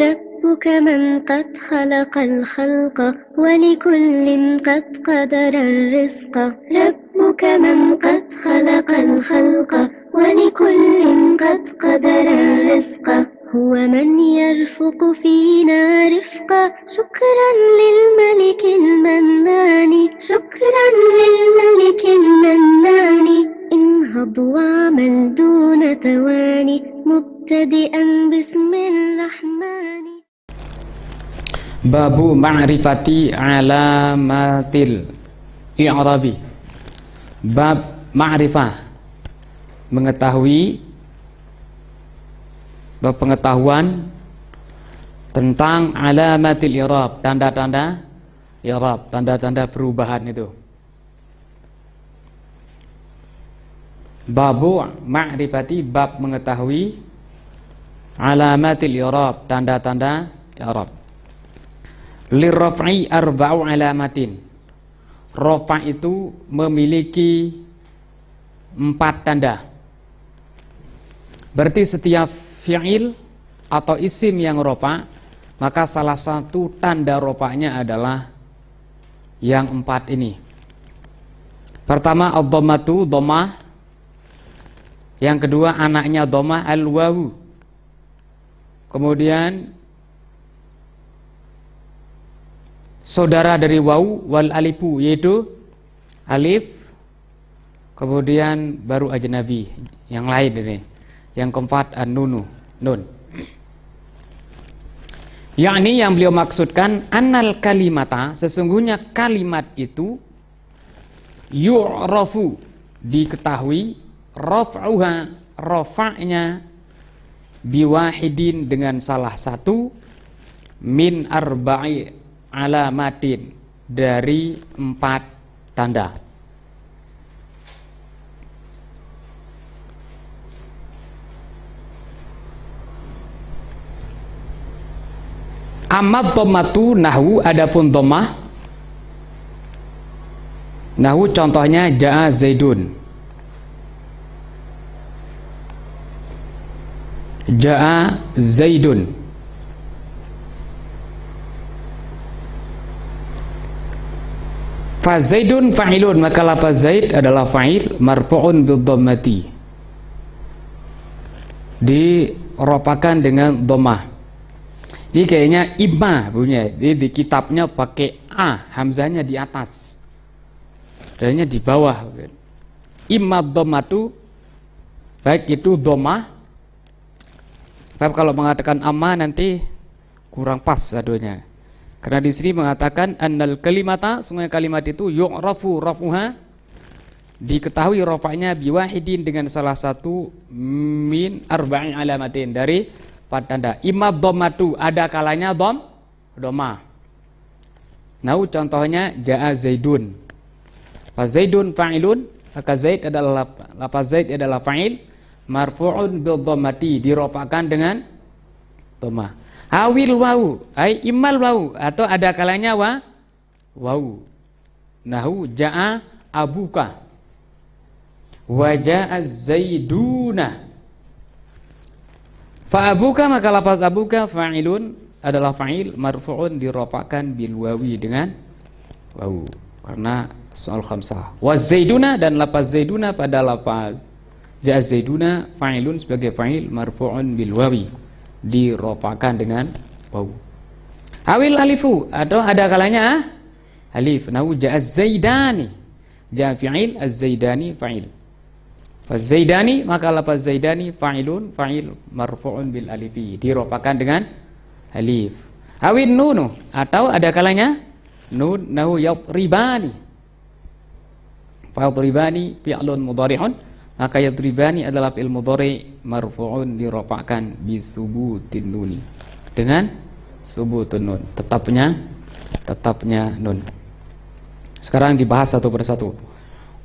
ربك من قد خلق الخلق ولكل قد قدر الرزق ربك من قد خلق الخلق ولكل قد قدر الرزق هو من يرفق فينا رفقا شكرا للملك المنان شكرا للملك المنان انهض واعمل دون تواني Babu ma'rifati alamatil i'rabi Bab ma'rifah mengetahui atau pengetahuan tentang alamatil i'rab, tanda-tanda i'rab, tanda-tanda perubahan itu. Babu ma'rifati bab mengetahui alamatil yorob tanda-tanda yorob lirrofi arba'u alamatin. rofa itu memiliki empat tanda. Berarti setiap fi'il atau isim yang ropa, maka salah satu tanda ropanya adalah yang empat ini. Pertama ad-dhammatu dhammah. Yang kedua anaknya dhammah al-wawu. Kemudian saudara dari wau wal alifu yaitu alif kemudian baru ajnabi yang lain ini yang keempat an-nunu nun yakni yang beliau maksudkan anal kalimata sesungguhnya kalimat itu yu'rafu diketahui rofa'uhah rafa'nya biwahidin dengan salah satu min arba'i alamatin dari empat tanda Amat tomatu nahu adapun domah Nahu contohnya ja'a zaidun Ja'a Zaidun. Fa Zaidun fa'ilun, maka lafaz Zaid adalah fa'il marfu'un bil Diropakan dengan domah. Ini kayaknya imma punya. Jadi di kitabnya pakai A, hamzahnya di atas. Adanya di bawah. Imma dhommatu baik itu domah Sebab kalau mengatakan amma nanti kurang pas aduhnya, Karena di sini mengatakan annal kalimata, sungai kalimat itu yu'rafu rafuha diketahui rofaknya biwahidin dengan salah satu min arba'in alamatin dari empat tanda. Imma dhammatu, ada kalanya dom doma. Nah, contohnya jaa zaidun. Fa zaidun fa'ilun, maka zaid adalah lafaz zaid adalah fa'il marfu'un bil dhammati diropakan dengan dhamma Hawil wau, ai imal wau atau ada kalanya wa wau. Nahu ja'a abuka. Wa ja'a zaiduna. Fa abuka maka lafaz abuka fa'ilun adalah fa'il marfu'un diropakan bil wawi dengan wau karena soal khamsah. Wa zaiduna dan lafaz zaiduna pada lafaz Ja'a Zaiduna fa'ilun sebagai fa'il marfu'un bil wawi dirofakan dengan waw. Awil alifu atau ada kalanya ah? alif nahu ja'a Zaidani. Ja'a fi'il az-Zaidani fa'il. Fazaidani maka lafaz Zaidani fa'ilun fa'il marfu'un bil alifi dirofakan dengan alif. Awin nunu atau ada kalanya nun nahu yadribani. Fa'dribani fi'lun mudhari'un maka yadribani adalah fi'il mudhari marfu'un dirofakkan bi subutin nuni dengan subutun nun tetapnya tetapnya nun sekarang dibahas satu persatu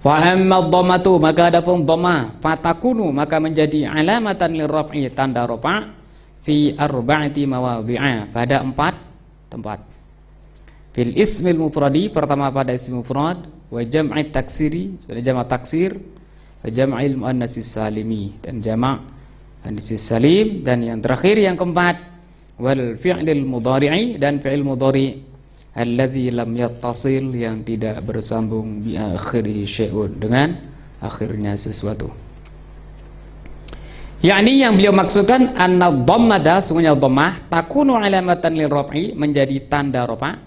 fa amma dhammatu maka ada pun dhamma fatakunu maka menjadi alamatan lirraf'i tanda rafa' fi arba'ati mawadhi'a pada empat tempat fil ismil mufradi pertama pada ismil mufrad wa jam'i taksiri jadi jamak taksir jam'il Nasi salimi dan jamak Nasi salim dan yang terakhir yang keempat wal fi'lil mudari'i dan fi'il mudari' alladhi lam yattasil yang tidak bersambung bi akhiri syai'un dengan akhirnya sesuatu yakni yang beliau maksudkan anna dhammada sungguhnya dhammah takunu alamatan lirraf'i menjadi tanda rafa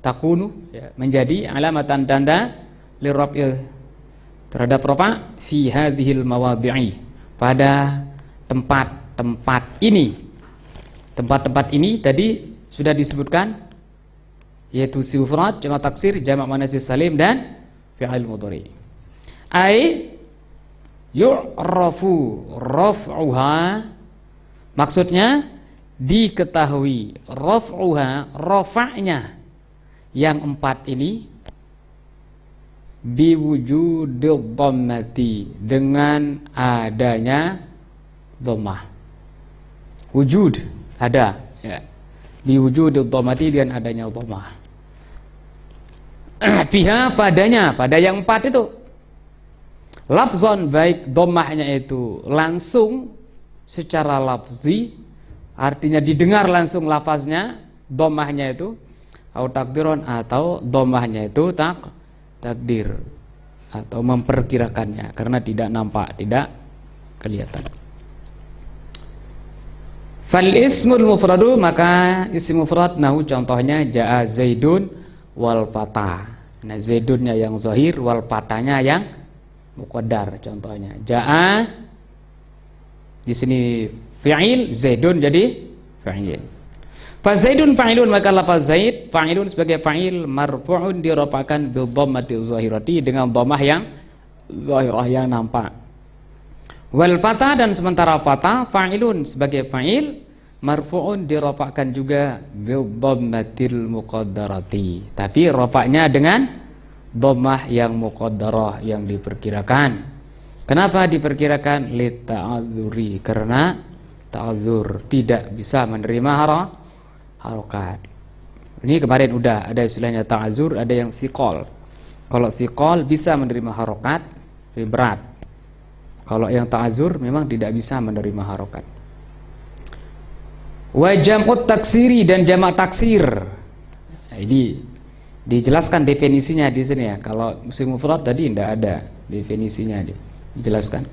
takunu ya, menjadi alamatan tanda lirraf'i terhadap rofa fi hadhil mawadhi'i pada tempat-tempat ini tempat-tempat ini tadi sudah disebutkan yaitu sifrat, jamak taksir, jamak manasi salim dan fi'il mudhari. Ai yu'rafu raf'uha maksudnya diketahui raf'uha rafa'nya yang empat ini biwujudil dhammati dengan adanya dhammah wujud ada ya biwujudil dhammati dengan adanya dhammah fiha padanya pada yang empat itu lafzon baik dhammahnya itu langsung secara lafzi artinya didengar langsung lafaznya domahnya itu autakdiron takdiron atau domahnya itu tak takdir atau memperkirakannya karena tidak nampak, tidak kelihatan. Fal ismul mufradu maka isim mufrad nahu contohnya jaa zaidun wal fata. Nah zaidunnya yang zahir wal fatanya yang muqaddar contohnya. Jaa di sini fi'il zaidun jadi fi'il. Fazaidun Zaidun fa'ilun maka lafaz Zaid fa'ilun sebagai fa'il marfu'un diropakan bil dhammati zahirati dengan dhammah yang zahirah yang nampak. Wal fata dan sementara fata fa'ilun sebagai fa'il marfu'un diropakan juga bil dhammatil muqaddarati. Tapi rofaknya dengan dhammah yang muqaddarah yang diperkirakan. Kenapa diperkirakan li ta'adzuri? Karena ta'adzur tidak bisa menerima hara harokat. Ini kemarin udah ada istilahnya ta'azur, ada yang sikol. Kalau sikol bisa menerima harokat, lebih berat. Kalau yang ta'azur memang tidak bisa menerima harokat. Wajamut taksiri dan jama taksir. Nah, ini dijelaskan definisinya di sini ya. Kalau musim mufrad tadi tidak ada definisinya dijelaskan.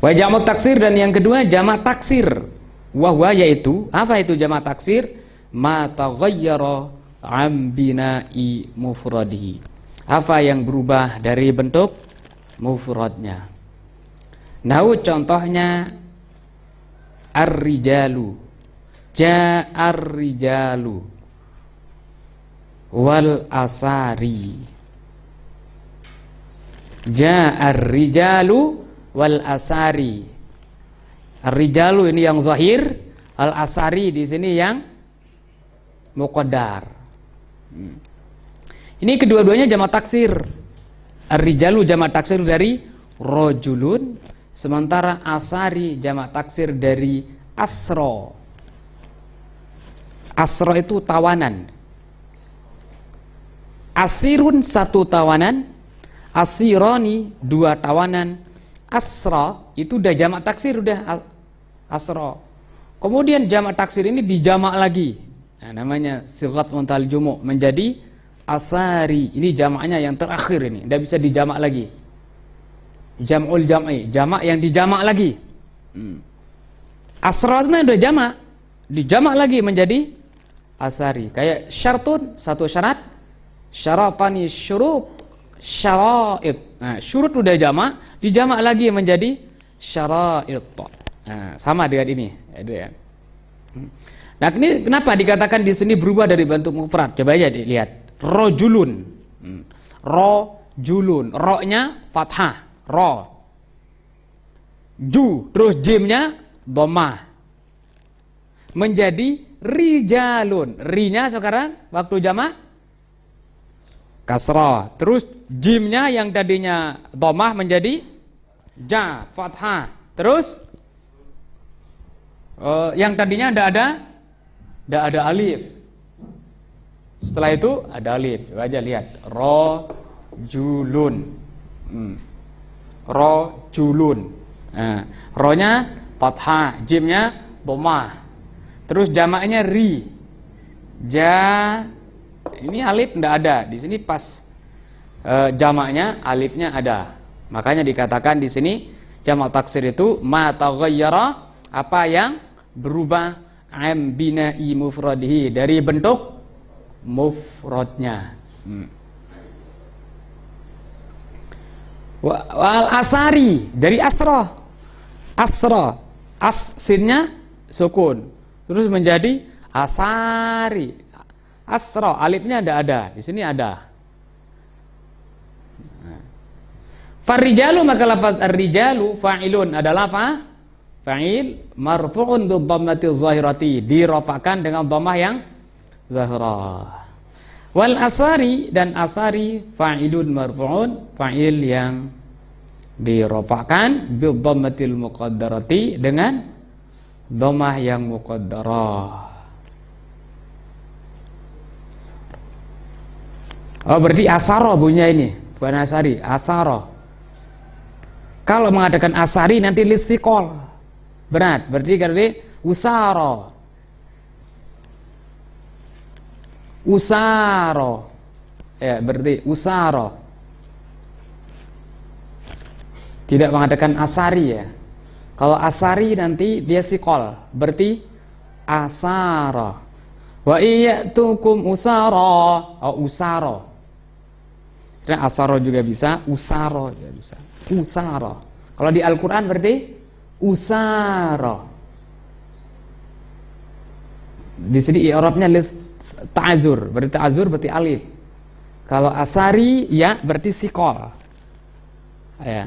Wajamut taksir dan yang kedua jama taksir. wah yaitu apa itu jama taksir? ma taghayyara am bina'i mufradihi. Apa yang berubah dari bentuk mufradnya. Nau contohnya ar-rijalu. Ja'ar rijalu wal asari. Ja'ar rijalu wal asari. Ar-rijalu ini yang zahir, al asari di sini yang muqaddar. Hmm. Ini kedua-duanya jama taksir. Ar-rijalu jama taksir dari rojulun, sementara asari jama taksir dari asro. Asro itu tawanan. Asirun satu tawanan, asironi dua tawanan, asro itu udah jama taksir udah asro. Kemudian jama taksir ini dijamak lagi Nah, namanya sifat muntal jumu menjadi asari. Ini jamaknya yang terakhir ini, tidak bisa dijamak lagi. Jamul jam'i, jamak yang dijamak lagi. Hmm. Asra itu udah jamak, dijamak lagi menjadi asari. Kayak syartun satu syarat, syaratani syurut, syaraid. Nah, syurut sudah jamak, dijamak lagi menjadi syara'it. Nah, sama dengan ini. Itu ya. Hmm. Nah, ini kenapa dikatakan di sini berubah dari bentuk mufrad? Coba aja dilihat. Rojulun. Hmm. Rojulun. Ro-nya fathah. Ro. Ju. Terus jimnya domah. Menjadi rijalun. rinya sekarang waktu jamak kasrah. Terus jimnya yang tadinya domah menjadi ja fathah. Terus uh, yang tadinya tidak ada tidak ada alif. Setelah itu ada alif. Coba aja lihat. julun. Hmm. julun. Nah, ronya fathah, jimnya boma Terus jamaknya ri. Ja ini alif tidak ada. Di sini pas e, jamaknya alifnya ada. Makanya dikatakan di sini jamak taksir itu mata taghayyara apa yang berubah am bina'i mufradihi dari bentuk mufradnya. Hmm. Wal asari dari asra. Asra. As sinnya sukun. Terus menjadi asari. Asra alifnya ada ada. Di sini ada. Hmm. Farrijalu maka lafaz arrijalu fa'ilun adalah apa? fa'il marfu'un bil dhammati zahirati dirafakan dengan dhammah yang zahirah wal asari dan asari fa'ilun marfu'un fa'il yang dirafakan bil dhammatil muqaddarati dengan dhammah yang muqaddarah Oh berarti asaro bunyinya ini bukan asari asaro kalau mengadakan asari nanti listikol berat. Berarti kali usaro. Usaro. Ya, berarti usaro. Tidak mengadakan asari ya. Kalau asari nanti dia sikol, berarti asaro Wa tukum usaro oh, usaro. asaro juga bisa, usaro juga bisa. Usaro. Kalau di Al-Qur'an berarti usara di sini i'rabnya list ta'azur berarti ta'azur berarti alif kalau asari ya berarti sikol ya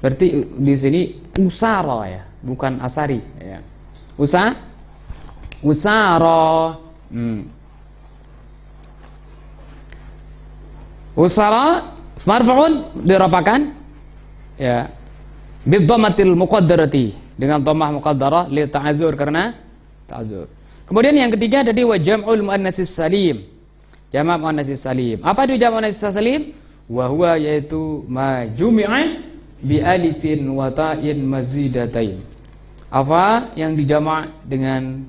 berarti di sini usara ya bukan asari ya usa usara hmm. usara marfuun dirapakan ya bidhamatil muqaddarati dengan dhammah muqaddarah li ta'azzur karena ta'azzur. Kemudian yang ketiga tadi wa jam'ul muannasis salim. Jama' muannasis salim. Apa itu jama' muannasis salim? Wa huwa yaitu ma jumi'a bi alifin wa ta'in mazidatain. Apa yang dijamak dengan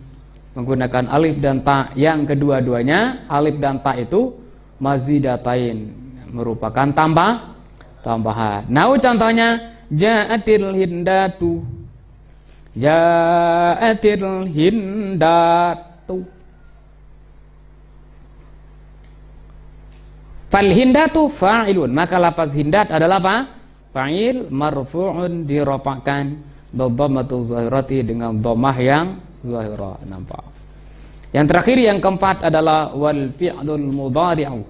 menggunakan alif dan ta yang kedua-duanya alif dan ta itu mazidatain merupakan tambah tambahan. Nah, contohnya Ja'atil hindatu Ja'atil hindatu Fal hindatu fa'ilun Maka lafaz hindat adalah apa? Fa'il marfu'un diropakan Dhammatul zahirati dengan domah yang zahirah Nampak Yang terakhir yang keempat adalah Wal fi'lul mudari'u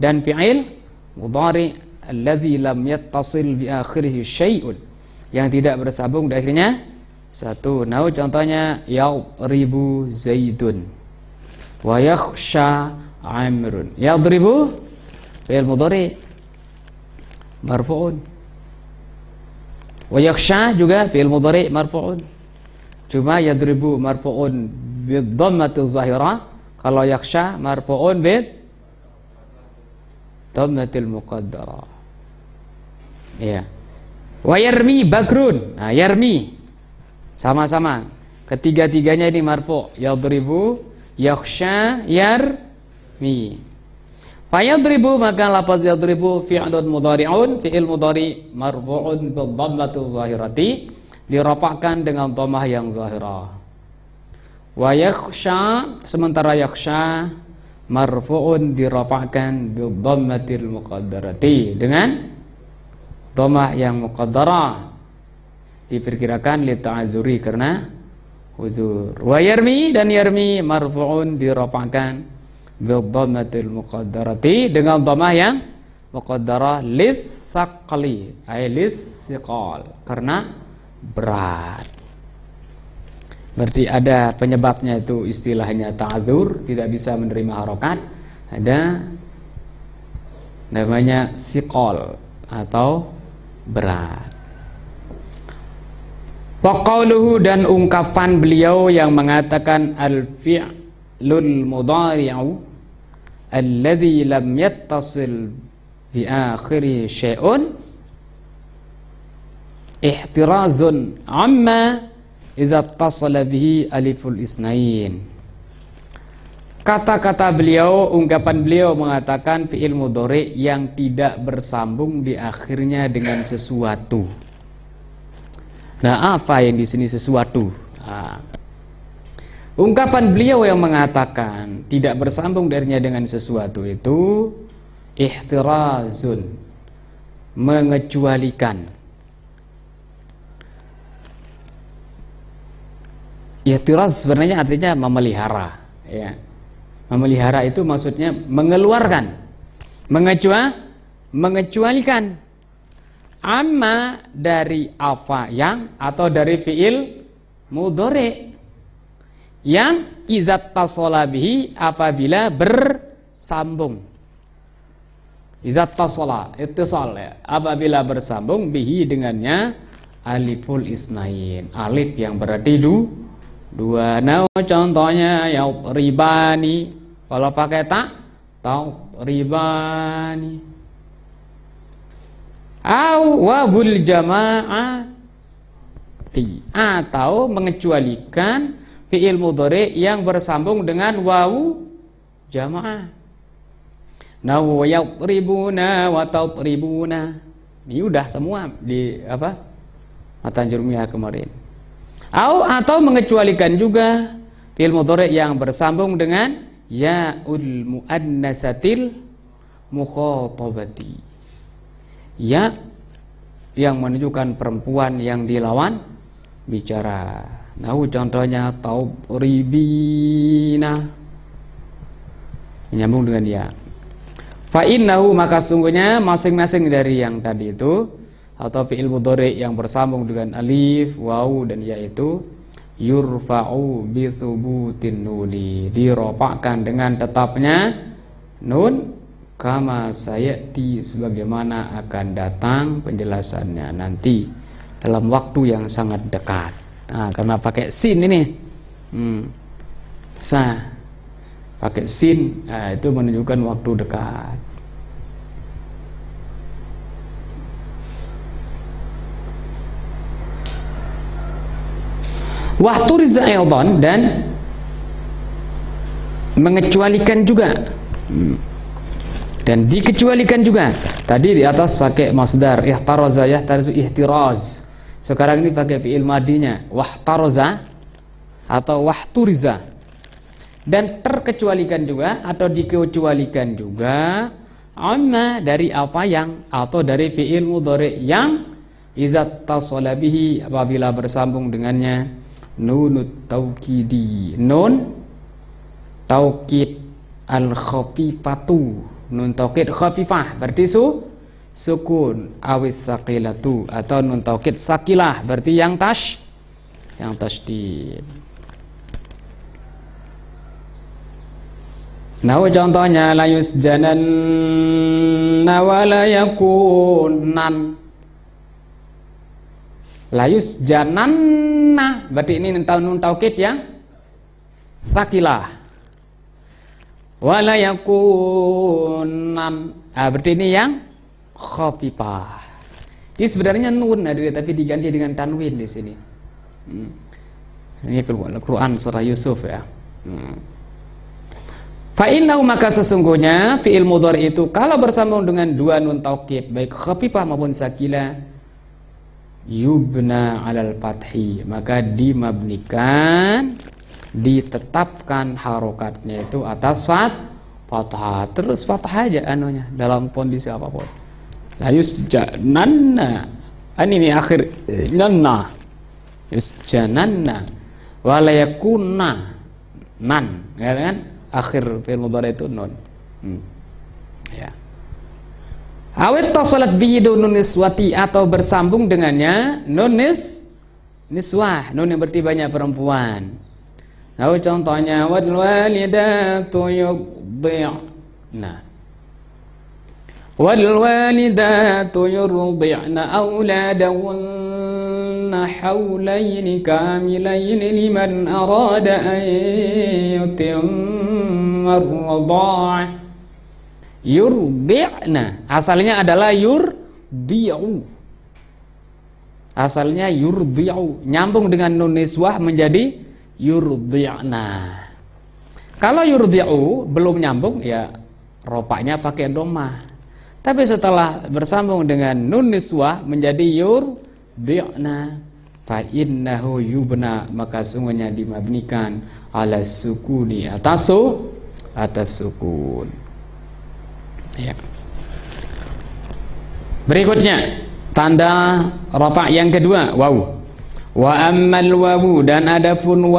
Dan fi'il mudari' alladhi lam yattasil bi akhirihi syai'un yang tidak bersambung di akhirnya satu. Nah, contohnya yadribu zaidun wa yakhsha amrun. Yadribu fi'il mudhari marfu'un. Wa yakhsha juga fi'il mudhari marfu'un. Cuma yadribu marfu'un bid dhammati zahira. Kalau yakhsha marfu'un bid dhammatil muqaddara. Iya. Wa yarmi Bagrun. Nah, yarmi. Sama-sama. Ketiga-tiganya ini marfu. Yadribu, yakhsha, yarmi. yadribu maka lafaz yadribu fi'lun mudhari'un fi'il mudhari marfu'un bil dhammati zahirati dirapakkan dengan dhammah yang zahirah. Wa yakhsha sementara yakhsha marfu'un dirapakkan bil dhammatil muqaddarati dengan domah yang muqaddara diperkirakan li ta'azuri karena uzur wa yarmi dan yarmi marfu'un dirapakan bil dhammatil muqaddarati dengan domah yang muqaddara lis saqli ay lis siqal karena berat berarti ada penyebabnya itu istilahnya ta'adzur tidak bisa menerima harokat ada namanya siqal atau berat. Pokoluhu dan ungkapan beliau yang mengatakan al-fi'lul mudari'u ladhi lam yattasil bi akhiri syai'un ihtirazun amma iza tasala bihi aliful isnain Kata-kata beliau, ungkapan beliau mengatakan fi'il mudhari yang tidak bersambung di akhirnya dengan sesuatu. Nah, apa yang di sini sesuatu? Nah, ungkapan beliau yang mengatakan tidak bersambung darinya dengan sesuatu itu ihtirazun mengecualikan ihtiraz sebenarnya artinya memelihara ya Memelihara itu maksudnya mengeluarkan, mengecua, mengecualikan amma dari afa yang atau dari fiil mudore yang izat tasolabihi apabila bersambung izat tasola itu ya. apabila bersambung bihi dengannya aliful isnain alif yang berarti du, dua nah contohnya ya ribani kalau pakai tak, tahu ni. ribani. Au wabul jama'ati atau mengecualikan fiil mudhari yang bersambung dengan wawu jamaah. Nahu yatribuna wa tatribuna. Ini udah semua di apa? Matan Jurmiyah kemarin. aw atau mengecualikan juga fiil mudhari yang bersambung dengan Ya'ul mu'annasatil mukhatabati. Ya yang menunjukkan perempuan yang dilawan bicara. Nah, contohnya tauribina. menyambung dengan dia. Fa innahu maka sungguhnya masing-masing dari yang tadi itu atau fi'il mudhari yang bersambung dengan alif, waw dan ya itu yurfa'u bi thubutin nuni diropakkan dengan tetapnya nun kama sayati sebagaimana akan datang penjelasannya nanti dalam waktu yang sangat dekat nah, karena pakai sin ini hmm, sah pakai sin nah, itu menunjukkan waktu dekat Wahturiz aidan dan mengecualikan juga hmm. dan dikecualikan juga tadi di atas pakai masdar ya ihtaraza yahtarazu ihtiraz sekarang ini pakai fiil madinya wahtaraza atau wah turiza dan terkecualikan juga atau dikecualikan juga amma dari apa yang atau dari fiil mudhari yang izat tasolabihi apabila bersambung dengannya nunut taukidi nun taukid al khafifatu nun taukid khafifah berarti su sukun awis sakilatu atau nun taukid sakilah berarti yang tash yang tasdid Nah contohnya layus janan nawalayakun nan Layus jananna berarti ini nuntau nun taukid ya. sakila Wala Ah, berarti ini yang kopi khafifah. Ini sebenarnya nun ada nah, tapi diganti dengan tanwin di sini. Hmm. ini Ini Quran surah Yusuf ya. Hmm. Fa'innahu maka sesungguhnya fi'il mudhari itu kalau bersambung dengan dua nun taukid baik kopi khafifah maupun sakila yubna alal fathi maka dimabnikan ditetapkan harokatnya itu atas fat fathah terus fathah aja anunya dalam kondisi apapun la yusjananna an ah, ini akhir nanna yusjananna walayakunna nan ya kan akhir fil itu nun hmm. ya Awit tasolat bihi nun niswati atau bersambung dengannya nun nis niswah, nun yang berarti banyak perempuan. Lalu contohnya wal walidatu yudhi'. Nah. Wal walidatu yurdi'na auladahunna hawlayn kamilayn liman arada an yutimma ar-ridha'ah yurdi'na asalnya adalah yurdi'u asalnya yurdi'u nyambung dengan nun niswah menjadi yurdi'na kalau yurdi'u belum nyambung ya ropaknya pakai domah tapi setelah bersambung dengan nun niswah menjadi yur Fainnahu yubna maka sungguhnya dimabnikan ala sukuni atasu atas sukun ya. berikutnya tanda rafa yang kedua wau wa ammal wau dan adapun nu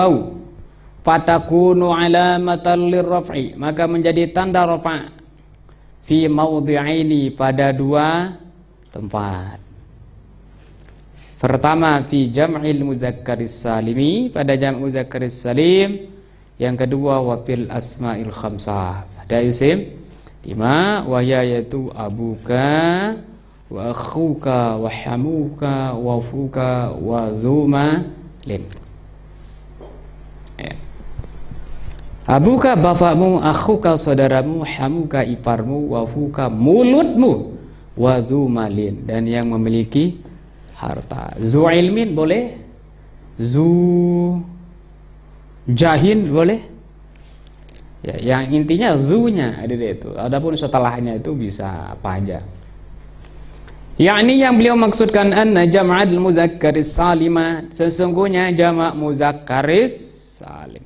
fatakunu alamatan lirraf'i maka menjadi tanda rafa fi maudhi'aini pada dua tempat pertama fi jam'il mudzakkaris salimi pada jam' mudzakkaris salim yang kedua wa fil asma'il khamsah pada isim Lima wahya yaitu abuka wa akhuka wa hamuka wa fuka wa zuma lin. Ya. Abuka bapakmu, akhuka saudaramu, hamuka iparmu, wafuka mulutmu, malin dan yang memiliki harta. Zu ilmin boleh, zu jahin boleh, ya yang intinya zunya ada di itu adapun setelahnya itu bisa apa aja yakni yang beliau maksudkan anna jam'al muzakkaris salima sesungguhnya jamak muzakkaris salim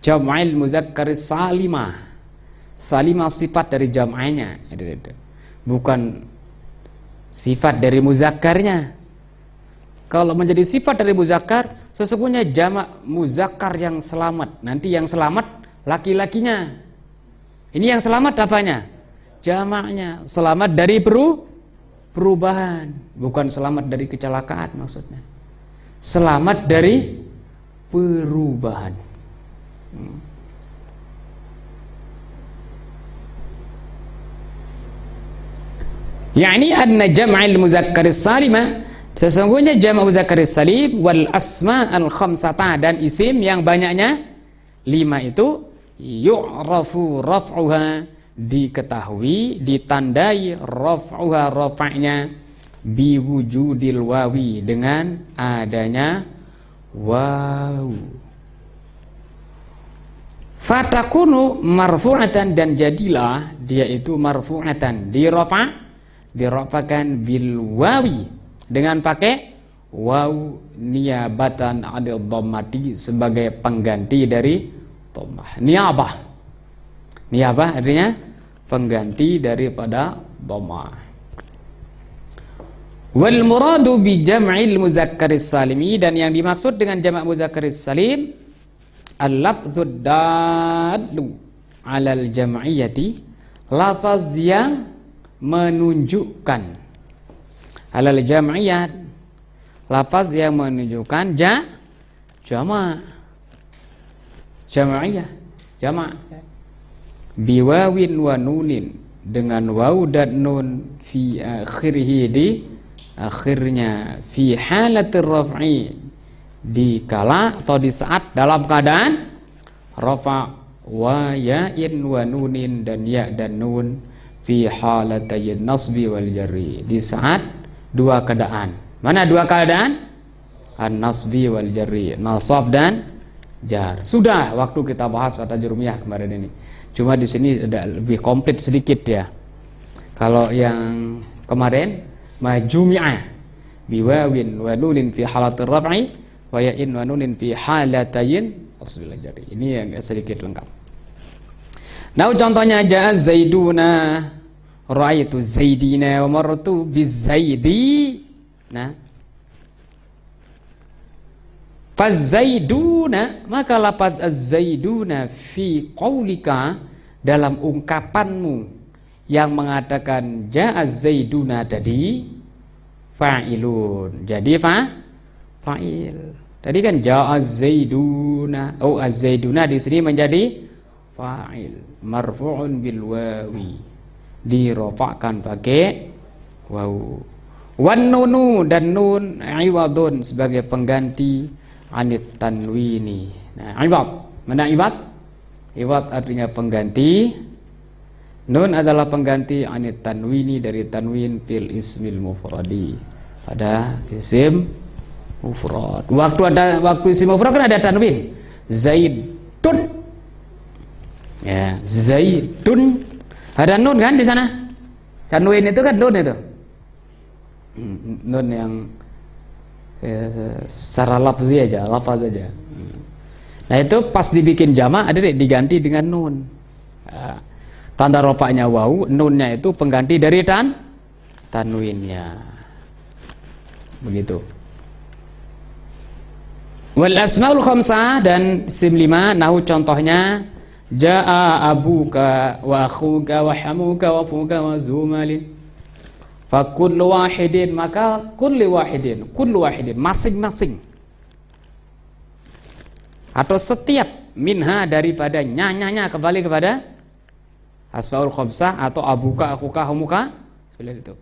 jam'al muzakkaris salima salima sifat dari jam'anya bukan sifat dari muzakkarnya kalau menjadi sifat dari muzakar sesungguhnya jamak muzakkar yang selamat. Nanti yang selamat laki-lakinya. Ini yang selamat apanya? Jamaknya. Selamat dari peru perubahan, bukan selamat dari kecelakaan maksudnya. Selamat dari perubahan. Hmm. yakni anna jam'al muzakkar salimah Sesungguhnya jama'u zakaris salim wal asma al khamsata dan isim yang banyaknya lima itu yu'rafu raf'uha diketahui ditandai raf'uha bi wujudil wawi dengan adanya waw fatakunu marfu'atan dan jadilah dia itu marfu'atan dirofa dirafakan bil wawi dengan pakai waw niabatan adil dhammati sebagai pengganti dari dhammah. Niyabah. Niyabah artinya pengganti daripada dhammah. Wal muradu bi jam'il muzakkaris salimi dan yang dimaksud dengan jamak muzakkaris salim al-lafzud dallu 'alal jam'iyati lafaz yang menunjukkan alal jam'iyah lafaz yang menunjukkan ja jama jama'iyah jama biwawin wa nunin dengan waw dan nun fi akhirhi di akhirnya fi halatir raf'i di kala atau di saat dalam keadaan rafa wa ya'in wa nunin dan ya dan nun fi halatayin nasbi wal jari di saat dua keadaan. Mana dua keadaan? An-nasbi wal jarri, nasab dan jar. Sudah waktu kita bahas kata jurumiyah kemarin ini. Cuma di sini ada lebih komplit sedikit ya. Kalau yang kemarin majumi'ah biwawin wa nunin fi halatir raf'i wa ya'in wa nunin fi halatayn asbil jari. Ini yang sedikit lengkap. Nah contohnya aja zaiduna Ra'aitu Zaidina wa martu bizaidi. Nah. Fazaiduna, maka lafaz az-zaiduna fi qaulika dalam ungkapanmu yang mengatakan ja'az zaiduna tadi fa'ilun. Jadi fa fa'il. Tadi kan ja'az zaiduna. Oh, az-zaiduna di sini menjadi fa'il marfu'un bil wawi dirofakkan pakai wau wan nunu dan nun iwadun sebagai pengganti anit tanwini nah iwad. mana iwad? Iwad artinya pengganti nun adalah pengganti anit tanwini dari tanwin fil ismil mufradi pada isim mufrad waktu ada waktu isim mufrad kan ada tanwin zaidun ya zaidun ada nun kan di sana? Tanwin itu kan nun itu. Nun yang ya, secara lafzi aja, lafaz aja. Nah itu pas dibikin jama, ada deh, diganti dengan nun. Ah, tanda ropaknya wau, nunnya itu pengganti dari tan tanwinnya. Begitu. Wal asmaul khamsah dan sim lima nahu contohnya Ja'a abuka wa akhuka wa hamuka wa fuka wa zumali Fakullu wahidin maka kulli wahidin kullu wahidin masing-masing atau setiap minha daripada nyanyanya kembali kepada asfaul khomsah atau abuka akuka humuka seperti itu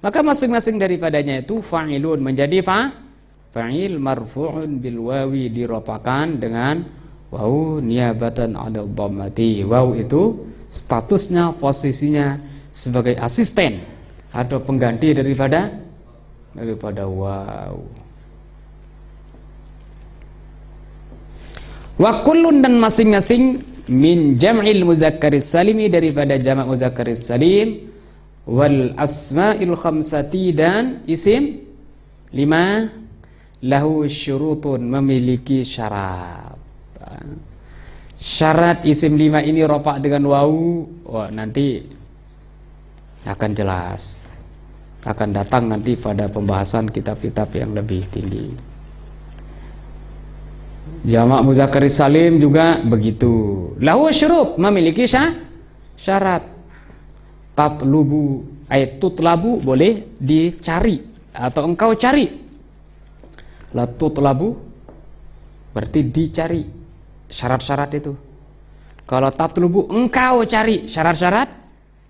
maka masing-masing daripadanya itu fa'ilun menjadi fa fa'il marfu'un bil wawi diropakan dengan Wau niabatan adal dhammati. Wau itu statusnya, posisinya sebagai asisten atau pengganti daripada daripada wau. Wa kullun dan masing-masing min jam'il muzakkaris salimi daripada jamak muzakkaris salim wal asma'il khamsati dan isim lima lahu syurutun memiliki syarat Kan. syarat isim lima ini rofa dengan wau wah nanti akan jelas akan datang nanti pada pembahasan kitab-kitab yang lebih tinggi jamak muzakkar salim juga begitu lahu syuruk memiliki syah, syarat tatlubu ayat tutlabu boleh dicari atau engkau cari la tutlabu berarti dicari syarat-syarat itu kalau tatlubu engkau cari syarat-syarat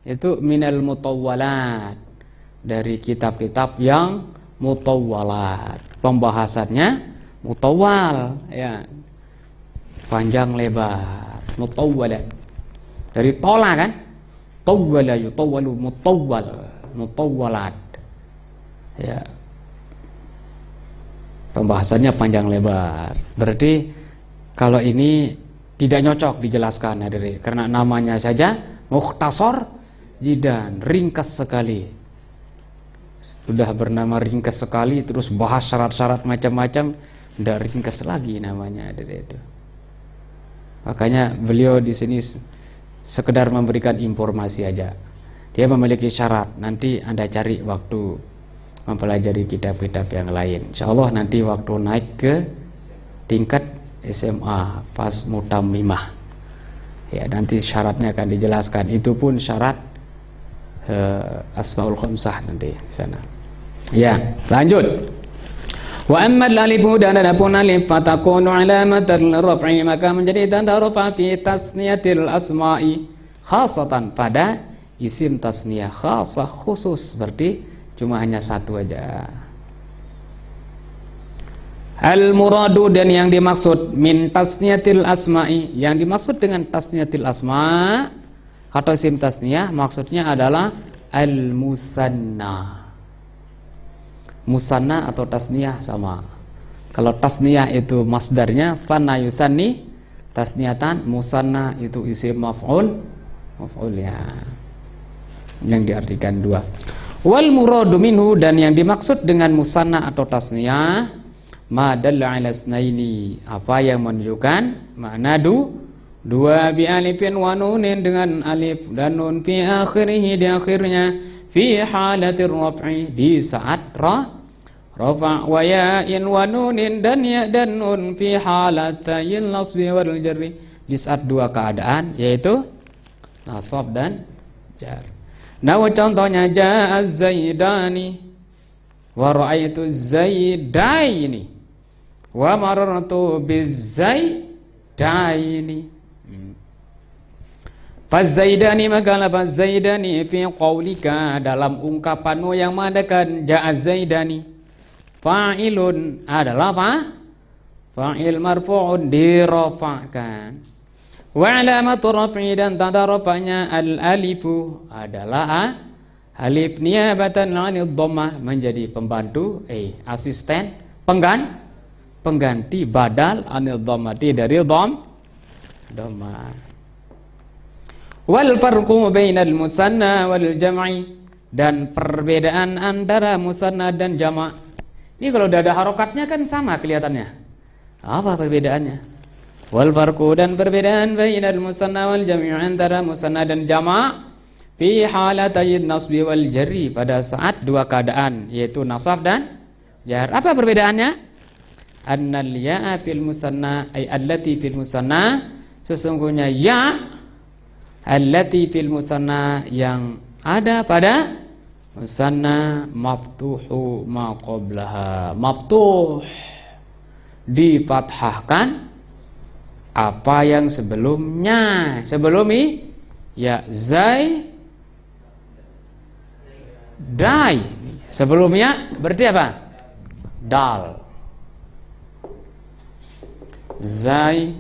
itu minal mutawwalat dari kitab-kitab yang mutawwalat pembahasannya mutawal ya panjang lebar mutawwalat dari tola kan tawwala yutawwalu mutawwal mutawwalat ya pembahasannya panjang lebar berarti kalau ini tidak nyocok dijelaskan hadirin karena namanya saja mukhtasor jidan ringkas sekali sudah bernama ringkas sekali terus bahas syarat-syarat macam-macam tidak ringkas lagi namanya hadirin itu makanya beliau di sini sekedar memberikan informasi aja dia memiliki syarat nanti anda cari waktu mempelajari kitab-kitab yang lain insya Allah nanti waktu naik ke tingkat SMA pas mutamimah ya nanti syaratnya akan dijelaskan itu pun syarat uh, asmaul khamsah nanti di sana ya lanjut wa amma alifu dan adapun alif fatakunu alamatan raf'i maka menjadi tanda rafa fi tasniyatil asma'i khasatan pada isim tasniyah khasah khusus berarti cuma hanya satu aja Al muradu dan yang dimaksud min tasniyatil asma'i yang dimaksud dengan tasniyatil asma atau isim tasniyah maksudnya adalah al musanna. Musanna atau tasniyah sama. Kalau tasniyah itu masdarnya fana yusanni tasniyatan musanna itu isim maf'ul maf'ul ya yang diartikan dua. Wal muradu minhu dan yang dimaksud dengan musanna atau tasniyah ma dalla ala snaini apa yang menunjukkan makna du dua bi alifin wa nunin dengan alif dan nun fi akhirih di akhirnya fi halatir raf'i di saat ra rafa wa ya'in wa nunin dan ya dan nun fi halati nasbi wal jarri di saat dua keadaan yaitu nasab dan jar nah contohnya ja'a zaidani wa ra'aitu zaidaini wa marartu bizai daini Fazaidani magala Fazaidani fi qawlika dalam ungkapanmu yang mengadakan ja'a Zaidani fa'ilun adalah apa? fa'il marfu'un dirafa'kan wa alamatu raf'i dan tanda rafa'nya al-alifu adalah a alif niabatan anil dhammah menjadi pembantu eh asisten penggan pengganti badal anil dhammati dari dham dhamma wal farqu bainal musanna wal jam'i dan perbedaan antara musanna dan jama' ini kalau udah ada harokatnya kan sama kelihatannya apa perbedaannya wal farqu dan perbedaan bainal musanna wal jam'i antara musanna dan jama' fi halatayn nasbi wal jari pada saat dua keadaan yaitu nasab dan jar. Apa perbedaannya? annal ya'a fil musanna ay allati fil musanna sesungguhnya ya allati fil musanna yang ada pada musanna maftuhu ma qablaha maftuh difathahkan apa yang sebelumnya sebelum i ya zai dai sebelumnya berarti apa dal Zai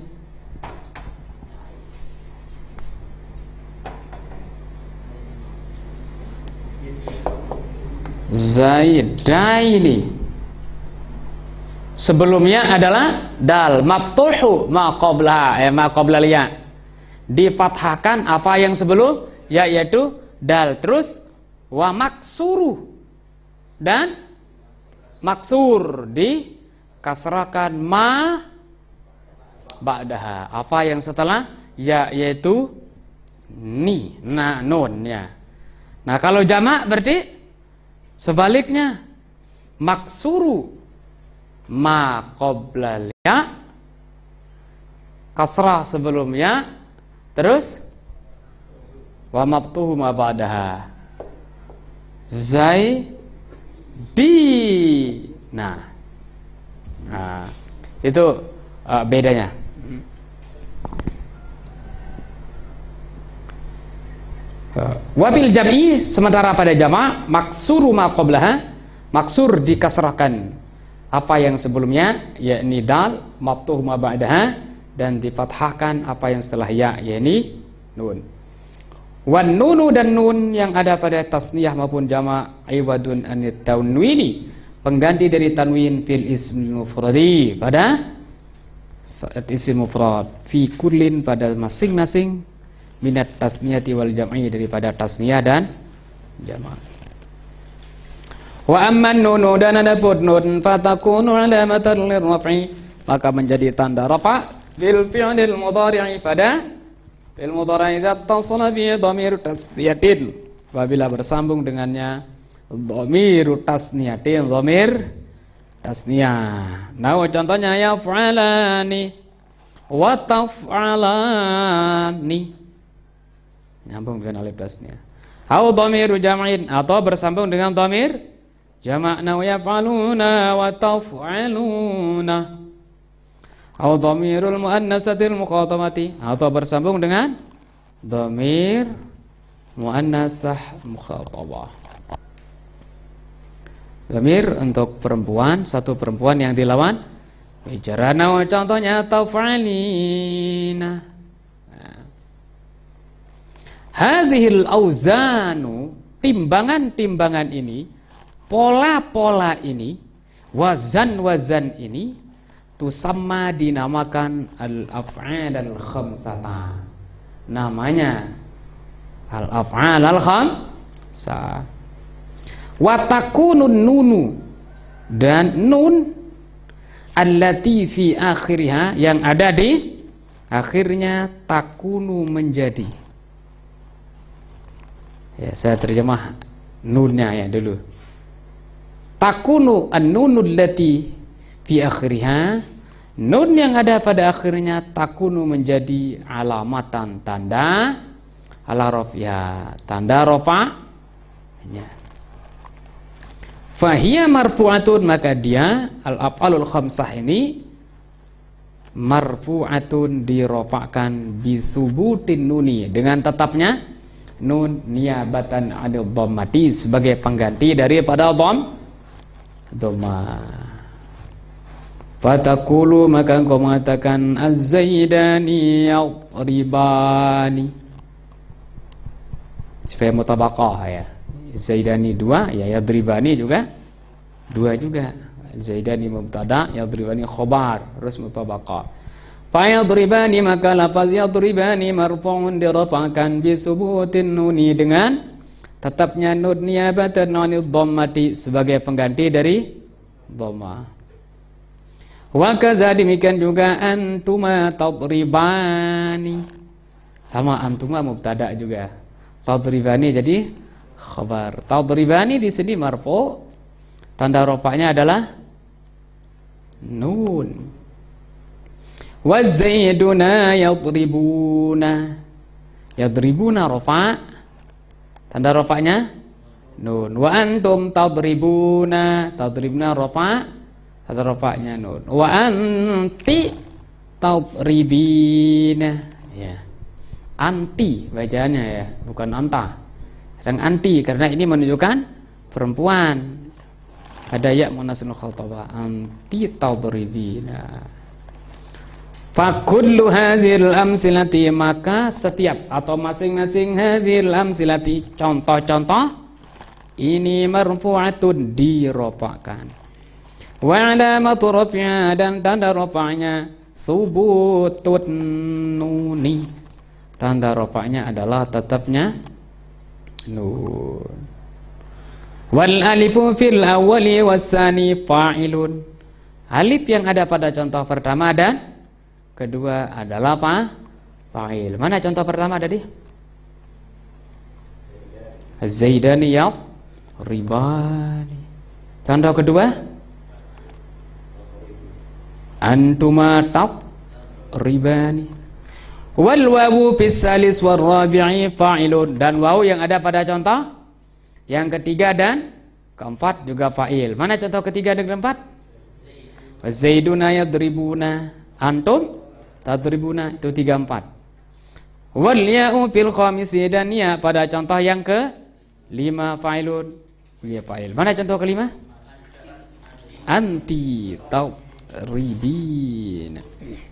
Zaidaini Sebelumnya adalah dal maftuhu Maqobla eh, ma liya. ya. apa yang sebelum ya yaitu dal terus wa maksuru dan maksur di kasrakan ma ba'daha. Apa yang setelah ya yaitu ni, na, nun ya. Nah, kalau jamak berarti sebaliknya maksuru ma qabla ya kasrah sebelumnya terus wa mabtuhu ma ba'daha di nah, nah itu uh, bedanya Wabil jam'i sementara pada jama maksuru ma qoblaha maksur dikasrahkan apa yang sebelumnya yakni dal mabtuh ma ba'daha dan difathahkan apa yang setelah ya yakni nun. Wan nunu dan nun yang ada pada tasniyah maupun jama' iwadun anit tanwini pengganti dari tanwin fil ism mufradi pada isim mufrad fi kullin pada masing-masing minat tasniyati wal jam'i daripada tasniyah dan jamak. Wa amman nunu dan pun nun fatakunu alamatan lirraf'i maka menjadi tanda rafa fil fi'lil mudhari'i fada fil mudhari'i tasala bi dhamir tasniyatin apabila bersambung dengannya dhamir tasniyatin dhamir tasniyah. Nah, contohnya ya fa'alani wa taf'alani nyambung dengan alif dasnya au dhamiru jamain atau bersambung dengan dhamir jama'na wa yaf'aluna wa taf'aluna au dhamirul muannasatil mukhatamati atau bersambung dengan dhamir muannasah mukhatabah Dhamir untuk perempuan, satu perempuan yang dilawan bicarana contohnya taf'alina Hadhil auzanu timbangan-timbangan ini, pola-pola ini, wazan-wazan ini tu sama dinamakan al-af'al al-khamsata. Namanya al-af'al al-khamsa. Watakunun nunu dan nun allati fi akhirnya yang ada di akhirnya takunu menjadi Ya, saya terjemah nunnya ya dulu. Takunu an-nunul lati fi akhiriha Nun yang ada pada akhirnya takunu menjadi alamatan tanda ala ya tanda rofa ya. Fahiyah marfu'atun maka dia al-af'alul khamsah ini marfu'atun dirofakan bisubutin nuni dengan tetapnya nun niabatan adil dhammati sebagai pengganti daripada dham dhamma fatakulu maka engkau mengatakan az-zaidani yadribani supaya mutabaqah ya zaidani dua ya yadribani juga dua juga zaidani mubtada yadribani khobar terus mutabaqah Fayadribani maka lafaz yadribani marfu'un dirafa'kan bisubutin nuni dengan tetapnya nun niabatan anil dhammati sebagai pengganti dari dhamma. Wa kaza demikian juga antuma tadribani. Sama antuma mubtada juga. Tadribani jadi khabar. Tadribani di sini marfu' tanda rupanya adalah nun ya yadribuna yadribuna rofa tanda rofanya nun wa antum tadribuna tadribuna rofa tanda rofanya nun wa anti tadribina ya anti bacaannya ya bukan anta yang anti karena ini menunjukkan perempuan ada ya munasun khotbah anti tadribina Fakullu hazil amsilati maka setiap atau masing-masing hazil amsilati contoh-contoh ini marfu'atun diropakan. Wa alamatu dan tanda rafa'nya subutun nuni. Tanda rafa'nya adalah tetapnya nun. Wal alifu fil awali wasani fa'ilun. Alif yang ada pada contoh pertama dan kedua adalah apa? Fa'il. Mana contoh pertama tadi? Zaidani ya ribani. Contoh kedua? Antuma tab ribani. Wal wawu fisalis war rabi'i fa'ilun dan wawu yang ada pada contoh yang ketiga dan keempat juga fa'il. Mana contoh ketiga dan keempat? Zaiduna yadribuna. Antum tadribuna itu 34 wal ya'u fil khamisi dan ya pada contoh yang ke lima fa'ilun ya fa'il mana contoh kelima anti tau ribin